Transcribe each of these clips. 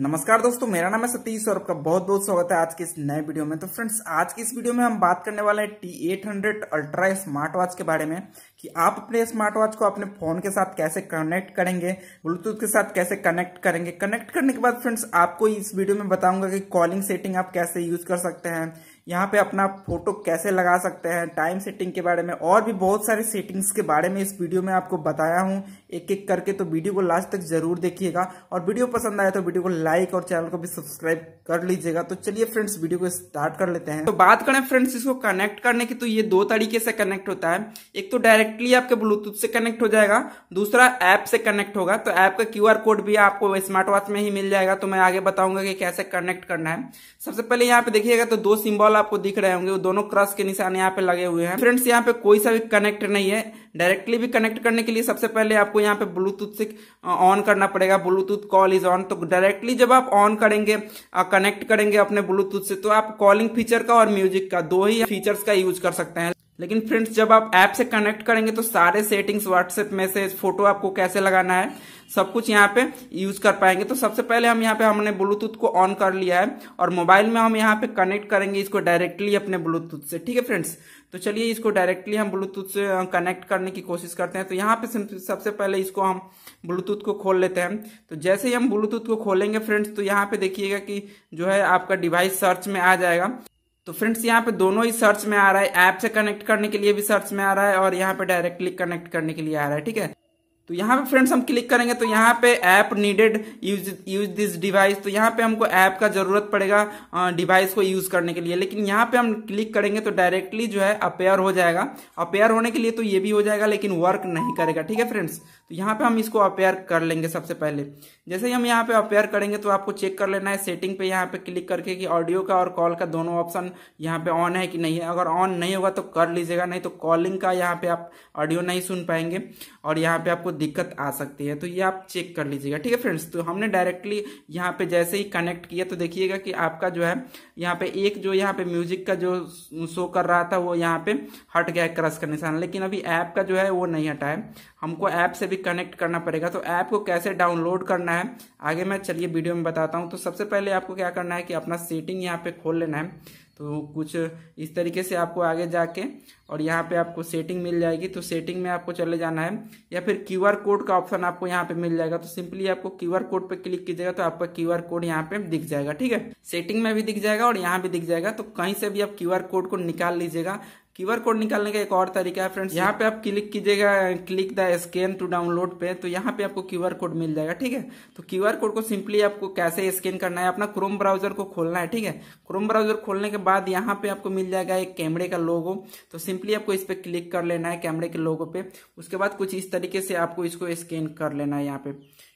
नमस्कार दोस्तों मेरा नाम है सतीश और आपका बहुत बहुत स्वागत है आज के इस नए वीडियो में तो फ्रेंड्स आज की इस वीडियो में हम बात करने वाले हैं T eight hundred ultra smart watch के बारे में कि आप अपने स्मार्ट वॉच को अपने फोन के साथ कैसे कनेक्ट करेंगे ब्लूटूथ के साथ कैसे कनेक्ट करेंगे कनेक्ट करने के बाद फ्रेंड्स आपको इस वीडियो में बताऊंगा कि कॉलिंग सेटिंग आप कैसे यूज कर सकते हैं यहाँ पे अपना फोटो कैसे लगा सकते हैं टाइम सेटिंग के बारे में और भी बहुत सारे सेटिंग्स के बारे में इस वीडियो में आपको बताया हूँ एक एक करके तो वीडियो को लास्ट तक जरूर देखिएगा और वीडियो पसंद आया तो वीडियो को लाइक और चैनल को भी सब्सक्राइब कर लीजिएगा तो चलिए फ्रेंड्स वीडियो को स्टार्ट कर लेते हैं तो बात करें फ्रेंड्स इसको कनेक्ट करने की तो ये दो तरीके से कनेक्ट होता है एक तो डायरेक्टली आपके ब्लूटूथ से कनेक्ट हो जाएगा दूसरा ऐप से कनेक्ट होगा तो ऐप का क्यू कोड भी आपको स्मार्ट वॉच में ही मिल जाएगा तो मैं आगे बताऊंगा कि कैसे कनेक्ट करना है सबसे पहले यहाँ पे देखिएगा तो दो सिंबल आपको दिख रहे होंगे वो दोनों क्रॉस के निशान यहाँ पे लगे हुए हैं फ्रेंड्स यहाँ पे कोई सा भी कनेक्ट नहीं है डायरेक्टली भी कनेक्ट करने के लिए सबसे पहले आपको यहाँ पे ब्लूटूथ से ऑन करना पड़ेगा ब्लूटूथ कॉल इज ऑन तो डायरेक्टली जब आप ऑन करेंगे कनेक्ट करेंगे अपने ब्लूटूथ से तो आप कॉलिंग फीचर का और म्यूजिक का दो ही फीचर्स का यूज कर सकते हैं लेकिन फ्रेंड्स जब आप ऐप से कनेक्ट करेंगे तो सारे सेटिंग्स व्हाट्सएप मैसेज फोटो आपको कैसे लगाना है सब कुछ यहाँ पे यूज कर पाएंगे तो सबसे पहले हम यहाँ पे हमने ब्लूटूथ को ऑन कर लिया है और मोबाइल में हम यहाँ पे कनेक्ट करेंगे इसको डायरेक्टली अपने ब्लूटूथ से ठीक है फ्रेंड्स तो चलिए इसको डायरेक्टली हम ब्लूटूथ से कनेक्ट करने की कोशिश करते हैं तो यहाँ पे सबसे पहले इसको हम ब्लूटूथ को खोल लेते हैं तो जैसे ही हम ब्लूटूथ को खोलेंगे फ्रेंड्स तो यहाँ पे देखिएगा कि जो है आपका डिवाइस सर्च में आ जाएगा तो फ्रेंड्स यहाँ पे दोनों ही सर्च में आ रहा है ऐप से कनेक्ट करने के लिए भी सर्च में आ रहा है और यहाँ पे डायरेक्टली कनेक्ट करने के लिए आ रहा है ठीक है तो यहाँ पे फ्रेंड्स हम क्लिक करेंगे तो यहाँ पे app needed use use this device तो यहाँ पे हमको ऐप का जरूरत पड़ेगा डिवाइस को यूज करने के लिए लेकिन यहाँ पे हम क्लिक करेंगे तो डायरेक्टली जो है अपेयर हो जाएगा अपेयर होने के लिए तो ये भी हो जाएगा लेकिन वर्क नहीं करेगा ठीक है फ्रेंड्स तो यहाँ पे हम इसको अपेयर कर लेंगे सबसे पहले जैसे ही हम यहाँ पे अपेयर करेंगे तो आपको चेक कर लेना है सेटिंग पे यहाँ पे क्लिक करके कि ऑडियो का और कॉल का दोनों ऑप्शन यहाँ पे ऑन है कि नहीं है अगर ऑन नहीं होगा तो कर लीजिएगा नहीं तो कॉलिंग का यहाँ पे आप ऑडियो नहीं सुन पाएंगे और यहाँ पे आपको दिक्कत आ सकती है तो ये आप चेक कर लीजिएगा ठीक है फ्रेंड्स तो हमने डायरेक्टली यहाँ पे जैसे ही कनेक्ट किया तो देखिएगा कि आपका जो है यहाँ पे एक जो यहाँ पे म्यूजिक का जो शो कर रहा था वो यहाँ पे हट गया क्रस का निशान लेकिन अभी ऐप का जो है वो नहीं हटा है हमको ऐप से भी कनेक्ट करना पड़ेगा तो ऐप को कैसे डाउनलोड करना है आगे मैं चलिए वीडियो में बताता हूँ तो सबसे पहले आपको क्या करना है कि अपना सेटिंग यहाँ पे खोल लेना है तो कुछ इस तरीके से आपको आगे जाके और यहाँ पे आपको सेटिंग मिल जाएगी तो सेटिंग में आपको चले जाना है या फिर क्यू आर कोड का ऑप्शन आपको यहाँ पे मिल जाएगा तो सिंपली आपको क्यू आर कोड पे क्लिक कीजिएगा तो आपका क्यू आर कोड यहाँ पे दिख जाएगा ठीक है सेटिंग में भी दिख जाएगा और यहाँ भी दिख जाएगा तो कहीं से भी आप क्यू आर कोड को निकाल लीजिएगा क्यूआर कोड निकालने का एक और तरीका है फ्रेंड्स यहाँ पे आप क्लिक कीजिएगा click the scan to download पे तो यहाँ पे आपको क्यूआर कोड मिल जाएगा ठीक है तो क्यूआर कोड को सिंपली आपको कैसे स्कैन करना है अपना क्रोम ब्राउजर को खोलना है ठीक है क्रोम ब्राउजर खोलने के बाद यहाँ पे आपको मिल जाएगा एक कैमरे का लोगो तो सिंपली आपको इस पर क्लिक कर लेना है कैमरे के लोगो पे उसके बाद कुछ इस तरीके से आपको इसको स्कैन कर लेना है यहाँ पे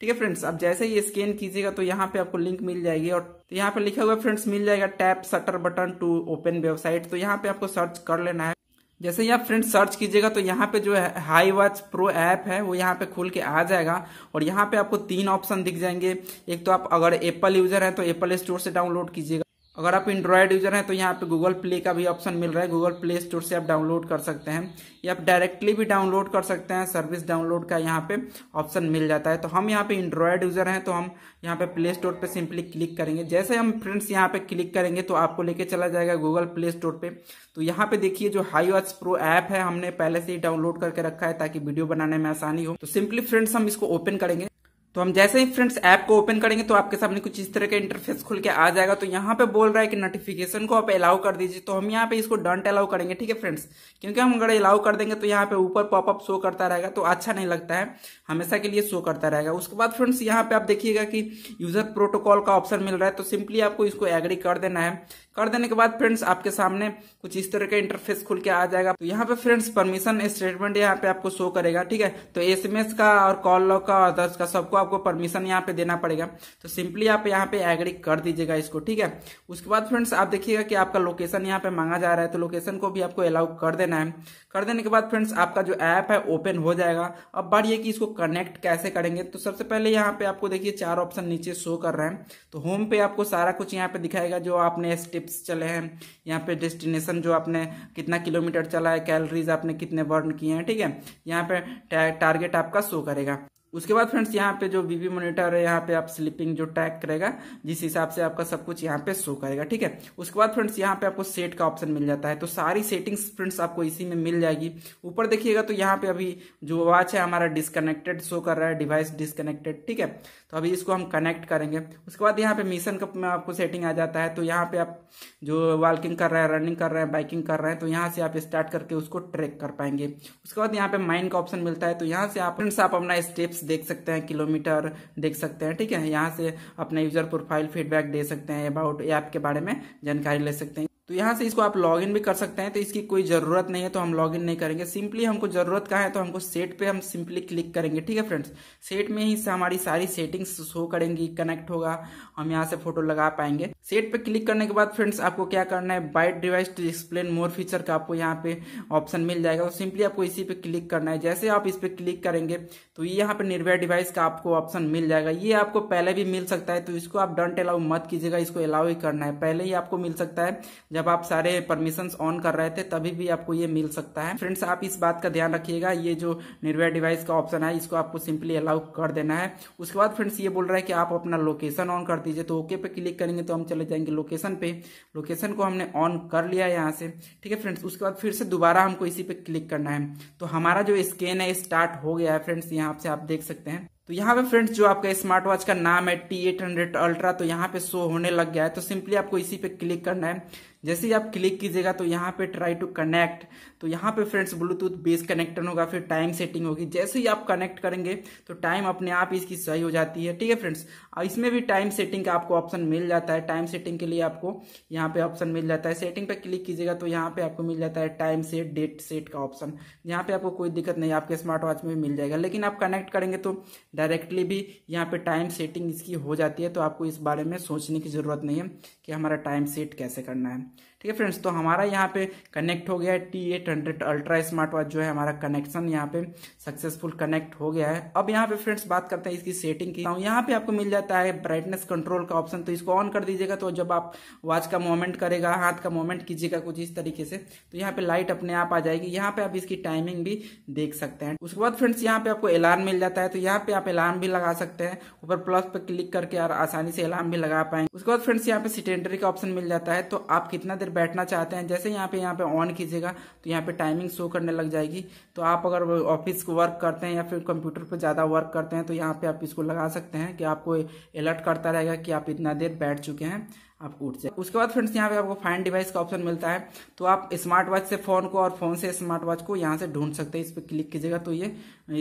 ठीक है फ्रेंड्स अब जैसे ये स्कैन कीजिएगा तो यहाँ पे आपको लिंक मिल जाएगी और तो यहाँ पे लिखा हुआ फ्रेंड्स मिल जाएगा tap shutter button to open website तो यहाँ पे आपको सर्च कर लेना है जैसे ही आप फ्रेंड्स सर्च कीजिएगा तो यहाँ पे जो है हाई वॉच प्रो ऐप है वो यहाँ पे खुल के आ जाएगा और यहाँ पे आपको तीन ऑप्शन दिख जाएंगे एक तो आप अगर एप्पल यूजर है तो एप्पल स्टोर से डाउनलोड कीजिएगा अगर आप एंड्रॉयड यूजर हैं तो यहाँ पे गूगल प्ले का भी ऑप्शन मिल रहा है गूगल प्ले स्टोर से आप डाउनलोड कर सकते हैं या आप डायरेक्टली भी डाउनलोड कर सकते हैं सर्विस डाउनलोड का यहाँ पे ऑप्शन मिल जाता है तो हम यहाँ पे एंड्रॉयड यूजर हैं तो हम यहाँ पे प्ले स्टोर पे सिंपली क्लिक करेंगे जैसे हम फ्रेंड्स यहाँ पे क्लिक करेंगे तो आपको लेके चला जाएगा गूगल प्ले स्टोर पर तो यहाँ पे देखिए जो हाई वॉच प्रो ऐप है हमने पहले से ही डाउनलोड करके रखा है ताकि वीडियो बनाने में आसानी हो तो सिंपली फ्रेंड्स हम इसको ओपन करेंगे तो हम जैसे ही फ्रेंड्स ऐप को ओपन करेंगे तो आपके सामने कुछ इस तरह का इंटरफेस खुल के आ जाएगा तो यहाँ पे बोल रहा है कि नोटिफिकेशन को आप अलाउ कर दीजिए तो हम यहाँ पे इसको डंट अलाउ करेंगे ठीक है फ्रेंड्स क्योंकि हम अगर अलाउ कर देंगे तो यहाँ पे ऊपर पॉपअप शो करता रहेगा तो अच्छा नहीं लगता है हमेशा के लिए शो करता रहेगा उसके बाद फ्रेंड्स यहाँ पे आप देखिएगा कि यूजर प्रोटोकॉल का ऑप्शन मिल रहा है तो सिंपली आपको इसको एग्री कर देना है कर देने के बाद फ्रेंड्स आपके सामने कुछ इस तरह का इंटरफेस खुल के आ जाएगा तो यहाँ पे फ्रेंड्स परमिशन स्टेटमेंट यहाँ पे आपको शो करेगा ठीक है तो एसएमएस का और कॉल लॉक का और दस का सबको आपको परमिशन यहाँ पे देना पड़ेगा तो सिंपली आप यहाँ पे एग्री कर दीजिएगा इसको ठीक है उसके बाद फ्रेंड्स आप देखिएगा कि आपका लोकेशन यहाँ पे मांगा जा रहा है तो लोकेशन को भी आपको अलाउ कर देना है कर देने के बाद फ्रेंड्स आपका जो ऐप है ओपन हो जाएगा अब बढ़िए ये कि इसको कनेक्ट कैसे करेंगे तो सबसे पहले यहाँ पे आपको देखिए चार ऑप्शन नीचे शो कर रहे हैं तो होम पे आपको सारा कुछ यहाँ पे दिखाएगा जो आपने स्टेप स्टेप्स चले हैं यहाँ पे डेस्टिनेशन जो आपने कितना किलोमीटर चला है कैलोरीज आपने कितने बर्न किए हैं ठीक है यहाँ पे टारगेट आपका शो करेगा उसके बाद फ्रेंड्स यहाँ पे जो वीवी मॉनिटर है यहाँ पे आप स्लिपिंग जो टैग करेगा जिस हिसाब से आपका सब कुछ यहाँ पे शो करेगा ठीक है उसके बाद फ्रेंड्स यहाँ पे आपको सेट का ऑप्शन मिल जाता है तो सारी सेटिंग्स फ्रेंड्स आपको इसी में मिल जाएगी ऊपर देखिएगा तो यहाँ पे अभी जो वॉच है हमारा डिसकनेक्टेड शो कर रहा है डिवाइस डिसकनेक्टेड ठीक है तो अभी इसको हम कनेक्ट करेंगे उसके बाद यहाँ पे मिशन का में आपको सेटिंग आ जाता है तो यहाँ पे आप जो वॉकिंग कर रहे हैं रनिंग कर रहे हैं बाइकिंग कर रहे हैं तो यहाँ से आप स्टार्ट करके उसको ट्रैक कर पाएंगे उसके बाद यहाँ पे माइंड का ऑप्शन मिलता है तो यहाँ से आप फ्रेंड्स आप अपना स्टेप्स देख सकते हैं किलोमीटर देख सकते हैं ठीक है यहाँ से अपने यूजर प्रोफाइल फीडबैक दे सकते हैं अबाउट ऐप के बारे में जानकारी ले सकते हैं तो यहाँ से इसको आप लॉगिन भी कर सकते हैं तो इसकी कोई ज़रूरत नहीं है तो हम लॉगिन नहीं करेंगे सिंपली हमको ज़रूरत कहा है तो हमको सेट पे हम सिंपली क्लिक करेंगे ठीक है फ्रेंड्स सेट में ही से हमारी सारी सेटिंग्स शो करेंगी कनेक्ट होगा हम यहां से फोटो लगा पाएंगे सेट पे क्लिक करने के बाद फ्रेंड्स आपको क्या करना है byte device to explain more feature का आपको यहाँ पे ऑप्शन मिल जाएगा तो सिंपली आपको इसी पे क्लिक करना है जैसे आप इस पर क्लिक करेंगे तो ये यहाँ पे निर्भया डिवाइस का आपको ऑप्शन मिल जाएगा ये आपको पहले भी मिल सकता है तो इसको आप डंट अलाउ मत कीजिएगा इसको अलाउ ही करना है पहले ही आपको मिल सकता है जब आप सारे परमिशंस ऑन कर रहे थे तभी भी आपको ये मिल सकता है फ्रेंड्स आप इस बात का ध्यान रखिएगा ये जो निर्वय डिवाइस का ऑप्शन है इसको आपको सिंपली अलाउ कर देना है उसके बाद फ्रेंड्स ये बोल रहा है कि आप अपना लोकेशन ऑन कर दीजिए तो ओके पे क्लिक करेंगे तो हम चले जाएंगे लोकेशन पे लोकेशन को हमने ऑन कर लिया यहाँ से ठीक है फ्रेंड्स उसके बाद फिर से दोबारा हमको इसी पे क्लिक करना है तो हमारा जो स्कैन है स्टार्ट हो गया है फ्रेंड्स यहाँ से आप देख सकते हैं तो यहाँ पे फ्रेंड्स जो आपका स्मार्ट वॉच का नाम है टी एट हंड्रेड अल्ट्रा तो यहाँ पे शो होने लग गया है तो सिंपली आपको इसी पे क्लिक करना है जैसे ही आप क्लिक कीजिएगा तो यहाँ पे ट्राई टू कनेक्ट तो यहाँ पे फ्रेंड्स ब्लूटूथ बेस कनेक्टन होगा फिर टाइम सेटिंग होगी जैसे ही आप कनेक्ट करेंगे तो टाइम अपने आप इसकी सही हो जाती है ठीक है फ्रेंड्स इसमें भी टाइम सेटिंग का आपको ऑप्शन मिल जाता है टाइम सेटिंग के लिए आपको यहाँ पे ऑप्शन मिल जाता है सेटिंग पे क्लिक कीजिएगा तो यहाँ पे आपको मिल जाता है टाइम सेट डेट सेट का ऑप्शन यहाँ पे आपको कोई दिक्कत नहीं आपके स्मार्ट वॉच में मिल जाएगा लेकिन आप कनेक्ट करेंगे तो डायरेक्टली भी यहाँ पे टाइम सेटिंग इसकी हो जाती है तो आपको इस बारे में सोचने की ज़रूरत नहीं है कि हमारा टाइम सेट कैसे करना है ठीक है फ्रेंड्स तो हमारा यहाँ पे कनेक्ट हो गया है T eight hundred ultra smart watch जो है हमारा कनेक्शन यहाँ पे सक्सेसफुल कनेक्ट हो गया है अब यहाँ पे फ्रेंड्स बात करते हैं इसकी सेटिंग की यहाँ पे आपको मिल जाता है ब्राइटनेस कंट्रोल का ऑप्शन तो इसको ऑन कर दीजिएगा तो जब आप वॉच का मूवमेंट करेगा हाथ का मूवमेंट कीजिएगा कुछ इस तरीके से तो यहाँ पे लाइट अपने आप आ जाएगी यहाँ पे आप इसकी टाइमिंग भी देख सकते हैं उसके बाद फ्रेंड्स यहाँ पे आपको अलार्म मिल जाता है तो यहाँ पे आप अलार्म भी लगा सकते हैं ऊपर प्लस पे क्लिक करके और आसानी से अलार्म भी लगा पाएंगे उसके बाद फ्रेंड्स यहाँ पे सिटेंडरी का ऑप्शन मिल जाता है तो आप कितना देर बैठना चाहते हैं जैसे यहाँ पे यहाँ पे ऑन कीजिएगा तो यहाँ पे टाइमिंग शो करने लग जाएगी तो आप अगर ऑफिस को वर्क करते हैं या फिर कंप्यूटर पर ज़्यादा वर्क करते हैं तो यहाँ पे आप इसको लगा सकते हैं कि आपको अलर्ट करता रहेगा कि आप इतना देर बैठ चुके हैं आप उठ जाए उसके बाद फ्रेंड्स यहाँ पे आपको फाइन डिवाइस का ऑप्शन मिलता है तो आप स्मार्ट वॉच से फोन को और फोन से स्मार्ट वॉच को यहाँ से ढूंढ सकते हैं इस पर क्लिक कीजिएगा तो ये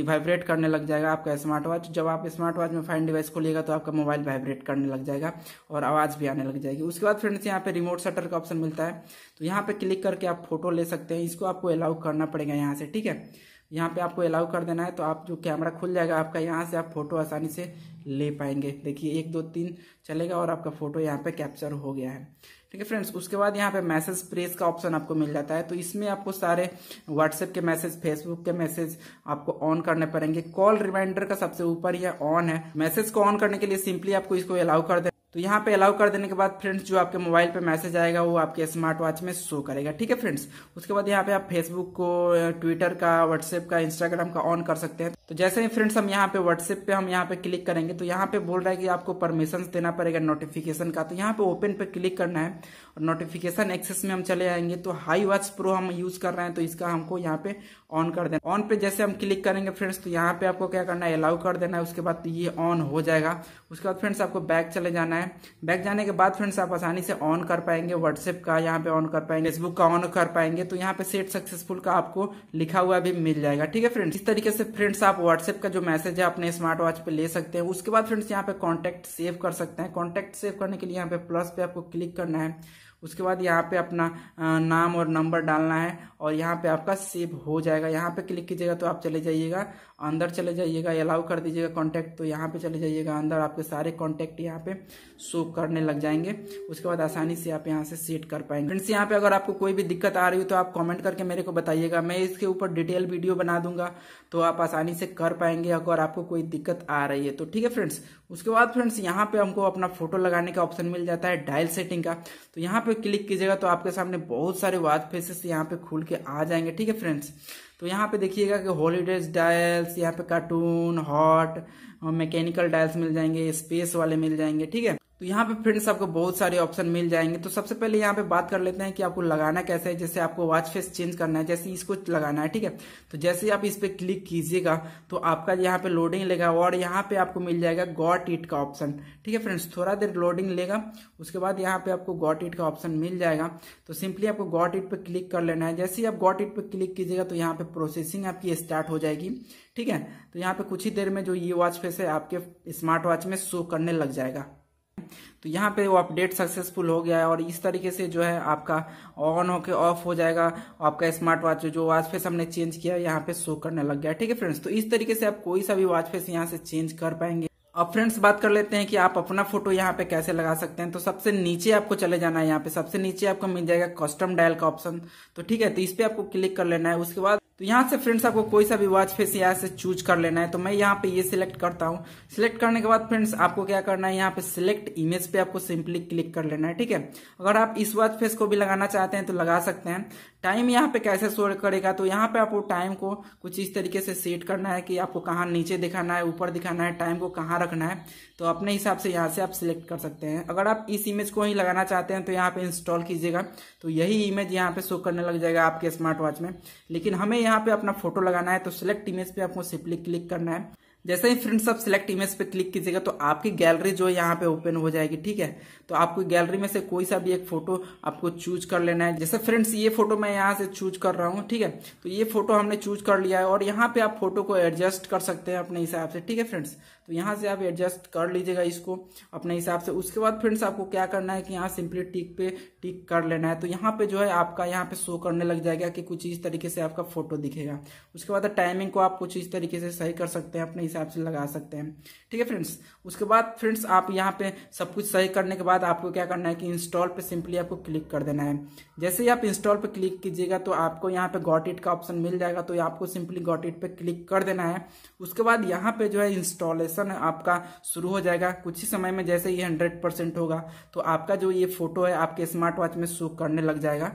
वाइब्रेट करने लग जाएगा आपका स्मार्ट वॉच जब आप स्मार्ट वॉच में फाइन डिवाइस खोलिएगा तो आपका मोबाइल वाइब्रेट करने लग जाएगा और आवाज भी आने लग जाएगी उसके बाद फ्रेंड्स यहाँ पे रिमोट सटर का ऑप्शन मिलता है तो यहाँ पे क्लिक करके आप फोटो ले सकते हैं इसको आपको अलाउ करना पड़ेगा यहाँ से ठीक है यहाँ पे आपको अलाउ कर देना है तो आप जो कैमरा खुल जाएगा आपका यहाँ से आप फोटो आसानी से ले पाएंगे देखिए एक दो तीन चलेगा और आपका फोटो यहाँ पे कैप्चर हो गया है ठीक है फ्रेंड्स उसके बाद यहाँ पे मैसेज प्रेस का ऑप्शन आपको मिल जाता है तो इसमें आपको सारे व्हाट्सएप के मैसेज फेसबुक के मैसेज आपको ऑन करने पड़ेंगे कॉल रिमाइंडर का सबसे ऊपर यह ऑन है मैसेज को ऑन करने के लिए सिंपली आपको इसको अलाउ कर दे तो यहाँ पे अलाउ कर देने के बाद फ्रेंड्स जो आपके मोबाइल पे मैसेज आएगा वो आपके स्मार्ट वॉच में शो करेगा ठीक है फ्रेंड्स उसके बाद यहाँ पे आप फेसबुक को ट्विटर का व्हाट्सएप का इंस्टाग्राम का ऑन कर सकते हैं तो जैसे ही फ्रेंड्स हम यहाँ पे व्हाट्सएप पे हम यहाँ पे क्लिक करेंगे तो यहाँ पे बोल रहा है कि आपको परमिशन देना पड़ेगा नोटिफिकेशन का तो यहाँ पे ओपन पे क्लिक करना है और नोटिफिकेशन एक्सेस में हम चले आएंगे तो हाई वॉच प्रो हम यूज कर रहे हैं तो इसका हमको यहाँ पे ऑन कर देना ऑन पे जैसे हम क्लिक करेंगे फ्रेंड्स तो यहाँ पे आपको क्या करना है अलाउ कर देना है उसके बाद तो ये ऑन हो जाएगा उसके बाद फ्रेंड्स आपको बैक चले जाना है बैक जाने के बाद फ्रेंड्स आप आसानी से ऑन कर पाएंगे व्हाट्सएप का यहाँ पे ऑन कर पाएंगे फेसबुक का ऑन कर पाएंगे तो यहाँ पे सेट सक्सेसफुल का आपको लिखा हुआ भी मिल जाएगा ठीक है फ्रेंड्स इस तरीके से फ्रेंड्स आप व्हाट्सएप का जो मैसेज है अपने स्मार्ट वॉच पे ले सकते हैं उसके बाद फ्रेंड्स यहाँ पे कॉन्टैक्ट सेव कर सकते हैं कॉन्टैक्ट सेव करने के लिए यहाँ पे प्लस पे आपको क्लिक करना है उसके बाद यहाँ पे अपना नाम और नंबर डालना है और यहाँ पे आपका सेव हो जाएगा यहाँ पे क्लिक कीजिएगा तो आप चले जाइएगा अंदर चले जाइएगा अलाउ कर दीजिएगा कॉन्टैक्ट तो यहाँ पे चले जाइएगा अंदर आपके सारे कॉन्टैक्ट यहाँ पे शो करने लग जाएंगे उसके बाद आसानी से आप यहाँ से सेट कर पाएंगे फ्रेंड्स यहाँ पे अगर आपको कोई भी दिक्कत आ रही हो तो आप कॉमेंट करके मेरे को बताइएगा मैं इसके ऊपर डिटेल वीडियो बना दूंगा तो आप आसानी से कर पाएंगे अगर आपको कोई दिक्कत आ रही है तो ठीक है फ्रेंड्स उसके बाद फ्रेंड्स यहाँ पे हमको अपना फोटो लगाने का ऑप्शन मिल जाता है डायल सेटिंग का तो यहाँ पे क्लिक कीजिएगा तो आपके सामने बहुत सारे वाद फेसेस यहाँ पे खुल के आ जाएंगे ठीक है फ्रेंड्स तो यहाँ पे देखिएगा कि हॉलीडेज डायल्स यहाँ पे कार्टून हॉट मैकेनिकल डायल्स मिल जाएंगे स्पेस वाले मिल जाएंगे ठीक है तो यहाँ पे फ्रेंड्स आपको बहुत सारे ऑप्शन मिल जाएंगे तो सबसे पहले यहाँ पे बात कर लेते हैं कि आपको लगाना कैसे है जैसे आपको वॉच फेस चेंज करना है जैसे इसको लगाना है ठीक है तो जैसे आप इस पर क्लिक कीजिएगा तो आपका यहाँ पे लोडिंग लेगा और यहाँ पे आपको मिल जाएगा गॉट इट का ऑप्शन ठीक है फ्रेंड्स थोड़ा देर लोडिंग लेगा उसके बाद यहाँ पे आपको गॉट इट का ऑप्शन मिल जाएगा तो सिंपली आपको गॉट इट पर क्लिक कर लेना है जैसे ही आप गॉट इट पर क्लिक कीजिएगा तो यहाँ पे प्रोसेसिंग आपकी स्टार्ट हो जाएगी ठीक है तो यहाँ पे कुछ ही देर में जो ये वॉच फेस है आपके स्मार्ट वॉच में शो करने लग जाएगा तो यहाँ पे वो अपडेट सक्सेसफुल हो गया है और इस तरीके से जो है आपका ऑन होके ऑफ हो जाएगा आपका स्मार्ट वॉच जो वॉच फेस हमने चेंज किया यहाँ पे शो करने लग गया ठीक है फ्रेंड्स तो इस तरीके से आप कोई सा भी वॉच फेस यहाँ से चेंज कर पाएंगे अब फ्रेंड्स बात कर लेते हैं कि आप अपना फोटो यहाँ पे कैसे लगा सकते हैं तो सबसे नीचे आपको चले जाना है यहाँ पे सबसे नीचे आपको मिल जाएगा कस्टम डायल का ऑप्शन तो ठीक है तो इस पे आपको क्लिक कर लेना है उसके बाद तो यहाँ से फ्रेंड्स आपको कोई सा भी वॉच फेस यहाँ से चूज कर लेना है तो मैं यहाँ पे ये सिलेक्ट करता हूँ सिलेक्ट करने के बाद फ्रेंड्स आपको क्या करना है यहाँ पे सिलेक्ट इमेज पे आपको सिंपली क्लिक कर लेना है ठीक है अगर आप इस वॉच फेस को भी लगाना चाहते हैं तो लगा सकते हैं टाइम यहाँ पे कैसे शो करेगा तो यहाँ पे आपको टाइम को कुछ इस तरीके से सेट करना है कि आपको कहाँ नीचे दिखाना है ऊपर दिखाना है टाइम को कहाँ रखना है तो अपने हिसाब से यहाँ से आप सिलेक्ट कर सकते हैं अगर आप इस इमेज को ही लगाना चाहते हैं तो यहाँ पे इंस्टॉल कीजिएगा तो यही इमेज यहाँ पे शो करने लग जाएगा आपके स्मार्ट वॉच में लेकिन हमें यहाँ पे अपना फोटो लगाना है तो सिलेक्ट इमेज पे आपको सिंपली क्लिक करना है जैसे ही फ्रेंड्स आप सिलेक्ट इमेज पे क्लिक कीजिएगा तो आपकी गैलरी जो है यहाँ पे ओपन हो जाएगी ठीक है तो आपको गैलरी में से कोई सा भी एक फोटो आपको चूज कर लेना है जैसे फ्रेंड्स ये फोटो मैं यहाँ से चूज कर रहा हूँ ठीक है तो ये फोटो हमने चूज कर लिया है और यहाँ पे आप फोटो को एडजस्ट कर सकते हैं अपने हिसाब से ठीक है फ्रेंड्स तो यहाँ से आप एडजस्ट कर लीजिएगा इसको अपने हिसाब से उसके बाद फ्रेंड्स आपको क्या करना है कि यहाँ सिंपली टिक पे टिक कर लेना है तो यहाँ पे जो है आपका यहाँ पे शो करने लग जाएगा कि कुछ इस तरीके से आपका फोटो दिखेगा उसके बाद टाइमिंग को आप कुछ इस तरीके से सही कर सकते हैं अपने हिसाब से लगा सकते हैं ठीक है फ्रेंड्स उसके बाद फ्रेंड्स आप यहाँ पे सब कुछ सही करने के बाद आपको क्या करना है कि इंस्टॉल पे सिंपली आपको क्लिक कर देना है जैसे ही आप इंस्टॉल पे क्लिक कीजिएगा तो आपको यहाँ पे गॉट इट का ऑप्शन मिल जाएगा तो आपको सिंपली गॉट इट पे क्लिक कर देना है उसके बाद यहाँ पे जो है इंस्टॉलेशन आपका शुरू हो जाएगा कुछ ही समय में जैसे ये हंड्रेड होगा तो आपका जो ये फोटो है आपके स्मार्ट वॉच में शो करने लग जाएगा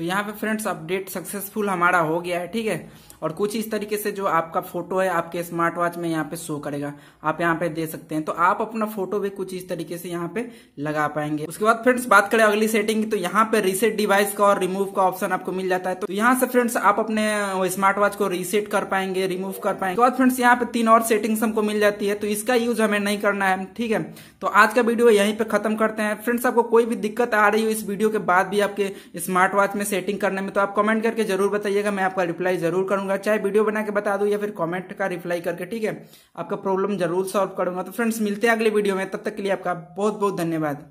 तो यहाँ पे फ्रेंड्स अपडेट सक्सेसफुल हमारा हो गया है ठीक है और कुछ इस तरीके से जो आपका फोटो है आपके स्मार्ट वॉच में यहाँ पे शो करेगा आप यहाँ पे दे सकते हैं तो आप अपना फोटो भी कुछ इस तरीके से यहाँ पे लगा पाएंगे उसके बाद फ्रेंड्स बात करें अगली सेटिंग की तो यहाँ पे रीसेट डिवाइस का और रिमूव का ऑप्शन आपको मिल जाता है तो यहाँ से फ्रेंड्स आप अपने स्मार्ट वॉच को रीसेट कर पाएंगे रिमूव कर पाएंगे तो फ्रेंड्स यहाँ पे तीन और सेटिंग्स हमको मिल जाती है तो इसका यूज हमें नहीं करना है ठीक है तो आज का वीडियो यहीं पे खत्म करते हैं फ्रेंड्स आपको कोई भी दिक्कत आ रही हो इस वीडियो के बाद भी आपके स्मार्ट वॉच में सेटिंग करने में तो आप कमेंट करके जरूर बताइएगा मैं आपका रिप्लाई जरूर करूंगा चाहे वीडियो बना के बता दूं या फिर कमेंट का रिप्लाई करके ठीक है आपका प्रॉब्लम जरूर सॉल्व करूंगा तो फ्रेंड्स मिलते हैं अगले वीडियो में तब तक के लिए आपका बहुत बहुत धन्यवाद